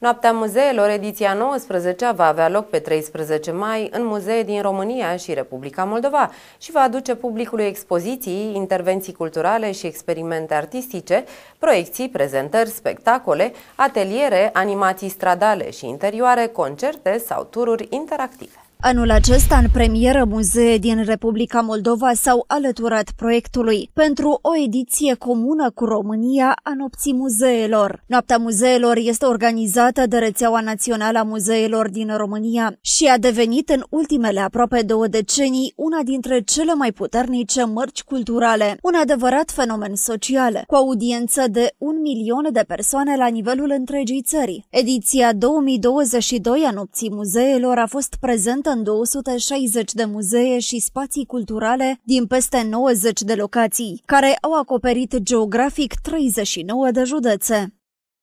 Noaptea muzeelor, ediția 19 va avea loc pe 13 mai în muzee din România și Republica Moldova și va aduce publicului expoziții, intervenții culturale și experimente artistice, proiecții, prezentări, spectacole, ateliere, animații stradale și interioare, concerte sau tururi interactive. Anul acesta, în premieră, muzee din Republica Moldova s-au alăturat proiectului. Pentru o ediție comună cu România a Nopții Muzeelor. Noaptea Muzeelor este organizată de Rețeaua Națională a Muzeelor din România și a devenit în ultimele aproape două decenii una dintre cele mai puternice mărci culturale, un adevărat fenomen social, cu audiență de un milion de persoane la nivelul întregii țări. Ediția 2022 a Nopții Muzeelor a fost prezentă prezentă în 260 de muzee și spații culturale din peste 90 de locații, care au acoperit geografic 39 de județe.